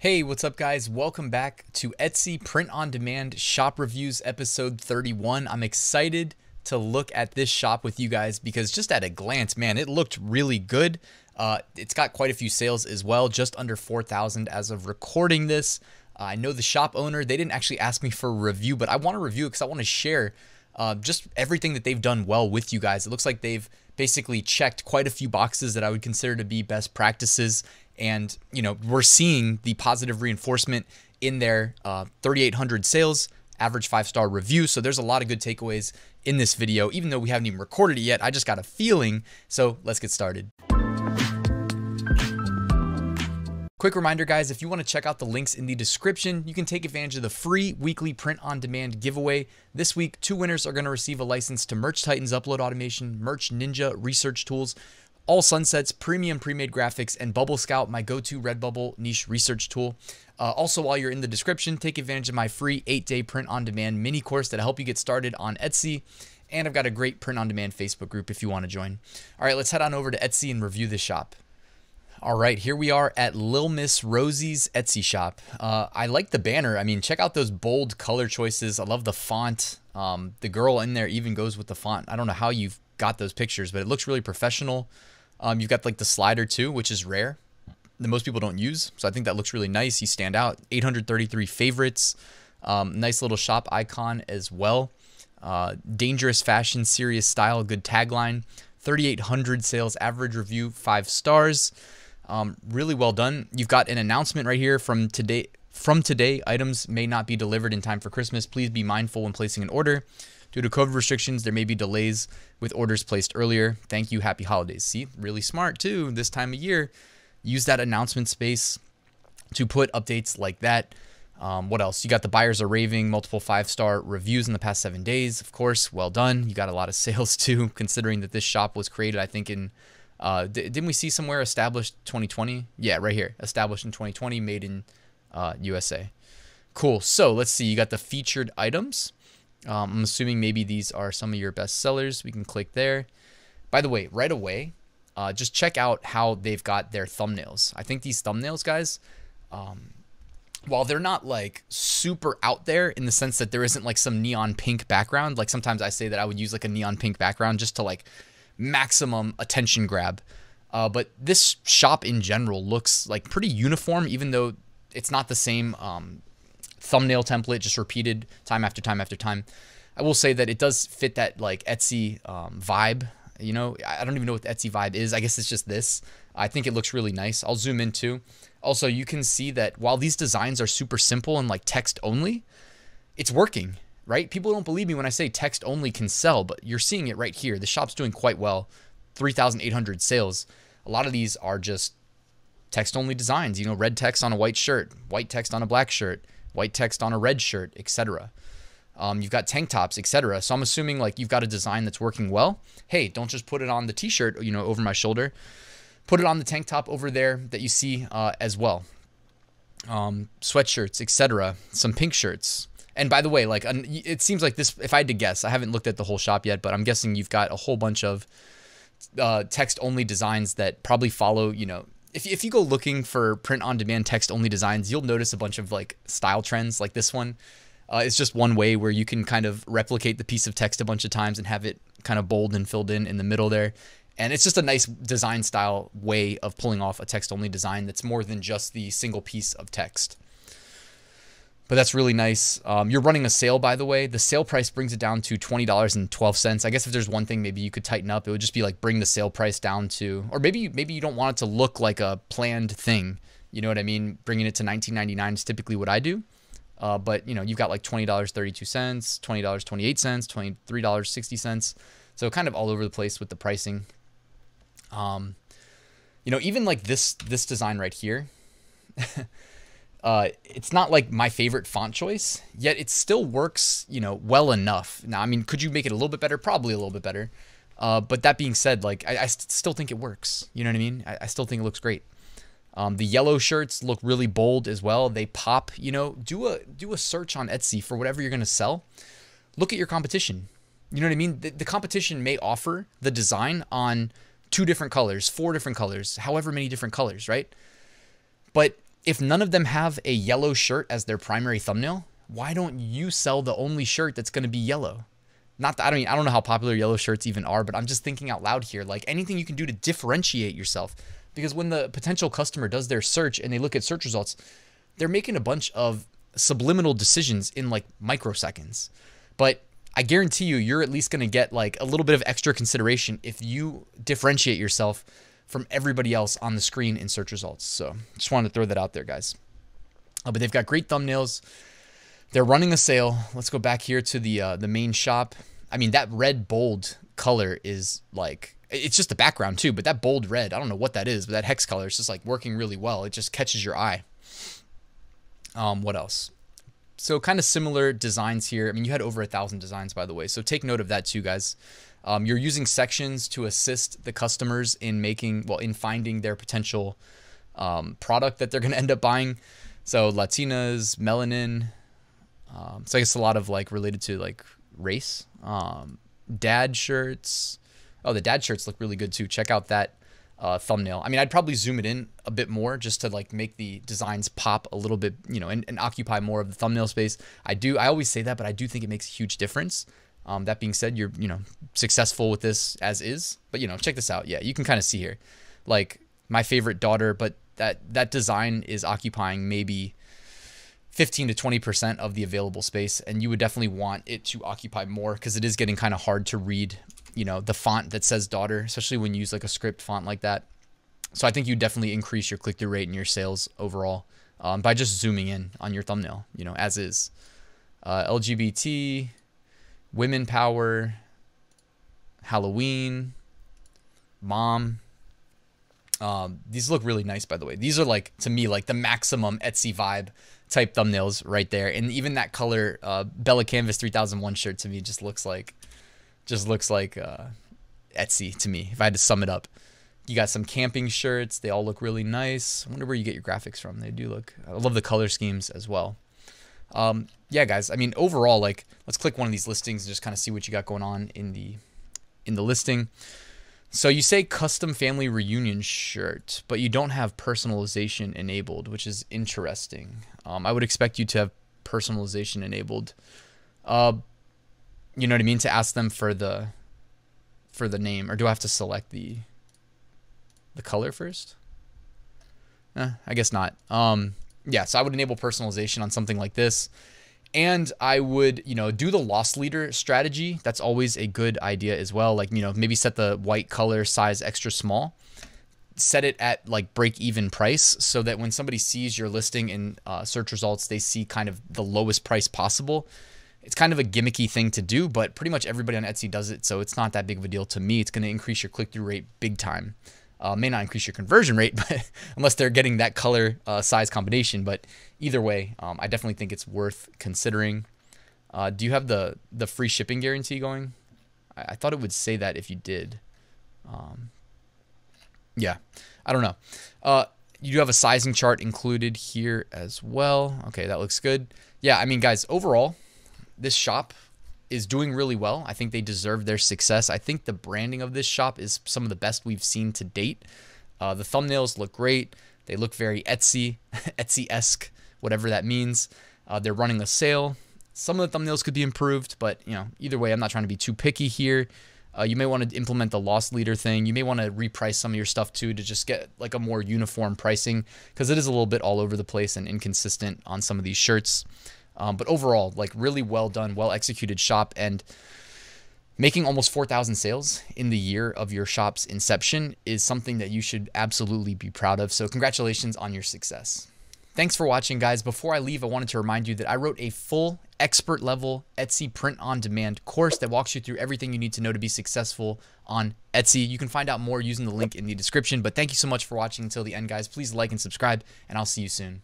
Hey, what's up, guys? Welcome back to Etsy Print on Demand Shop Reviews episode 31. I'm excited to look at this shop with you guys because just at a glance, man, it looked really good. Uh, it's got quite a few sales as well, just under 4,000 as of recording this. Uh, I know the shop owner, they didn't actually ask me for a review, but I want to review it because I want to share uh, just everything that they've done well with you guys. It looks like they've basically checked quite a few boxes that I would consider to be best practices. And, you know, we're seeing the positive reinforcement in their uh, 3,800 sales, average five star review. So there's a lot of good takeaways in this video, even though we haven't even recorded it yet. I just got a feeling. So let's get started. Quick reminder, guys, if you want to check out the links in the description, you can take advantage of the free weekly print on demand giveaway. This week, two winners are going to receive a license to Merch Titans Upload Automation, Merch Ninja Research Tools, All Sunsets, Premium Pre Made Graphics, and Bubble Scout, my go to Redbubble niche research tool. Uh, also, while you're in the description, take advantage of my free eight day print on demand mini course that'll help you get started on Etsy. And I've got a great print on demand Facebook group if you want to join. All right, let's head on over to Etsy and review this shop. All right, here we are at Lil Miss Rosie's Etsy shop. Uh, I like the banner. I mean, check out those bold color choices. I love the font. Um, the girl in there even goes with the font. I don't know how you've got those pictures, but it looks really professional. Um, you've got like the slider too, which is rare that most people don't use. So I think that looks really nice. You stand out. 833 favorites. Um, nice little shop icon as well. Uh, dangerous fashion, serious style, good tagline. 3,800 sales, average review, five stars. Um, really well done. You've got an announcement right here from today. From today, items may not be delivered in time for Christmas. Please be mindful when placing an order. Due to COVID restrictions, there may be delays with orders placed earlier. Thank you. Happy holidays. See, really smart too. This time of year, use that announcement space to put updates like that. Um, what else? You got the buyers are raving, multiple five star reviews in the past seven days. Of course, well done. You got a lot of sales too, considering that this shop was created, I think, in uh, d- didn't we see somewhere established 2020? Yeah, right here, established in 2020, made in uh, USA. Cool. So let's see. You got the featured items. Um, I'm assuming maybe these are some of your best sellers. We can click there. By the way, right away, uh, just check out how they've got their thumbnails. I think these thumbnails, guys, um, while they're not like super out there in the sense that there isn't like some neon pink background, like sometimes I say that I would use like a neon pink background just to like maximum attention grab. Uh, but this shop in general looks like pretty uniform, even though it's not the same um, thumbnail template, just repeated time after time after time. I will say that it does fit that like Etsy um, vibe. You know, I don't even know what the Etsy vibe is. I guess it's just this. I think it looks really nice. I'll zoom in too. Also, you can see that while these designs are super simple and like text only, it's working right? People don't believe me when I say text only can sell, but you're seeing it right here. The shop's doing quite well, 3,800 sales. A lot of these are just text only designs, you know, red text on a white shirt, white text on a black shirt, white text on a red shirt, etc. Um, you've got tank tops, etc. So I'm assuming like you've got a design that's working well. Hey, don't just put it on the t-shirt, you know, over my shoulder. Put it on the tank top over there that you see uh, as well. Um, sweatshirts, etc. Some pink shirts, and by the way, like it seems like this. If I had to guess, I haven't looked at the whole shop yet, but I'm guessing you've got a whole bunch of uh, text-only designs that probably follow. You know, if if you go looking for print-on-demand text-only designs, you'll notice a bunch of like style trends, like this one. Uh, it's just one way where you can kind of replicate the piece of text a bunch of times and have it kind of bold and filled in in the middle there. And it's just a nice design style way of pulling off a text only design that's more than just the single piece of text but that's really nice. Um, you're running a sale, by the way. The sale price brings it down to $20.12. I guess if there's one thing maybe you could tighten up, it would just be like bring the sale price down to, or maybe, maybe you don't want it to look like a planned thing. You know what I mean? Bringing it to 19.99 is typically what I do. Uh, but you know, you've got like $20.32, $20.28, $23.60. So kind of all over the place with the pricing. Um, you know, even like this, this design right here, Uh, it's not like my favorite font choice, yet it still works, you know, well enough. Now, I mean, could you make it a little bit better? Probably a little bit better. Uh, but that being said, like I, I st still think it works. You know what I mean? I, I still think it looks great. Um, the yellow shirts look really bold as well. They pop. You know, do a do a search on Etsy for whatever you're gonna sell. Look at your competition. You know what I mean? the, the competition may offer the design on two different colors, four different colors, however many different colors, right? But if none of them have a yellow shirt as their primary thumbnail, why don't you sell the only shirt that's going to be yellow? Not that I don't I don't know how popular yellow shirts even are, but I'm just thinking out loud here. Like anything you can do to differentiate yourself because when the potential customer does their search and they look at search results, they're making a bunch of subliminal decisions in like microseconds. But I guarantee you, you're at least going to get like a little bit of extra consideration if you differentiate yourself from everybody else on the screen in search results. So just wanted to throw that out there, guys. Uh, but they've got great thumbnails. They're running a sale. Let's go back here to the uh, the main shop. I mean, that red bold color is like it's just the background too, but that bold red, I don't know what that is, but that hex color is just like working really well. It just catches your eye. Um, what else? So kind of similar designs here. I mean, you had over a thousand designs by the way, so take note of that too, guys. Um, you're using sections to assist the customers in making, well, in finding their potential um, product that they're going to end up buying. So Latinas, melanin. Um, so I guess a lot of like related to like race. Um, dad shirts. Oh, the dad shirts look really good too. Check out that uh, thumbnail. I mean, I'd probably zoom it in a bit more just to like make the designs pop a little bit, you know, and, and, occupy more of the thumbnail space. I do, I always say that, but I do think it makes a huge difference. Um, that being said, you're you know successful with this as is. But you know, check this out. Yeah, you can kind of see here, like my favorite daughter, but that that design is occupying maybe 15 to 20% of the available space and you would definitely want it to occupy more because it is getting kind of hard to read you know the font that says daughter especially when you use like a script font like that so i think you definitely increase your click-through rate and your sales overall um, by just zooming in on your thumbnail you know as is uh, lgbt Women Power, Halloween, Mom. Um, these look really nice, by the way. These are like to me like the maximum Etsy vibe type thumbnails right there. And even that color uh, Bella Canvas 3001 shirt to me just looks like just looks like uh, Etsy to me. If I had to sum it up, you got some camping shirts. They all look really nice. I wonder where you get your graphics from. They do look. I love the color schemes as well um, yeah, guys, I mean, overall, like, let's click one of these listings and just kind of see what you got going on in the in the listing. So you say custom family reunion shirt, but you don't have personalization enabled, which is interesting. Um, I would expect you to have personalization enabled. Uh, you know what I mean? To ask them for the for the name, or do I have to select the the color first? Eh, I guess not. Um, yeah, so I would enable personalization on something like this. And I would, you know, do the loss leader strategy. That's always a good idea as well. Like, you know, maybe set the white color size extra small. Set it at like break even price so that when somebody sees your listing in uh, search results, they see kind of the lowest price possible. It's kind of a gimmicky thing to do, but pretty much everybody on Etsy does it. So it's not that big of a deal to me. It's going to increase your click through rate big time. Uh, may not increase your conversion rate, but unless they're getting that color uh, size combination. But either way, um, I definitely think it's worth considering. Uh, do you have the the free shipping guarantee going? I, I thought it would say that if you did. Um, yeah, I don't know. Uh, you do have a sizing chart included here as well. Okay, that looks good. Yeah, I mean, guys, overall, this shop is doing really well. I think they deserve their success. I think the branding of this shop is some of the best we've seen to date. Uh, the thumbnails look great. They look very Etsy, Etsy-esque, whatever that means. Uh, they're running a sale. Some of the thumbnails could be improved, but you know, either way, I'm not trying to be too picky here. Uh, you may want to implement the loss leader thing. You may want to reprice some of your stuff too to just get like a more uniform pricing because it is a little bit all over the place and inconsistent on some of these shirts. Um, but overall, like really well done, well executed shop and making almost 4,000 sales in the year of your shop's inception is something that you should absolutely be proud of. So, congratulations on your success. Thanks for watching, guys. Before I leave, I wanted to remind you that I wrote a full expert level Etsy print on demand course that walks you through everything you need to know to be successful on Etsy. You can find out more using the link in the description. But thank you so much for watching until the end, guys. Please like and subscribe, and I'll see you soon.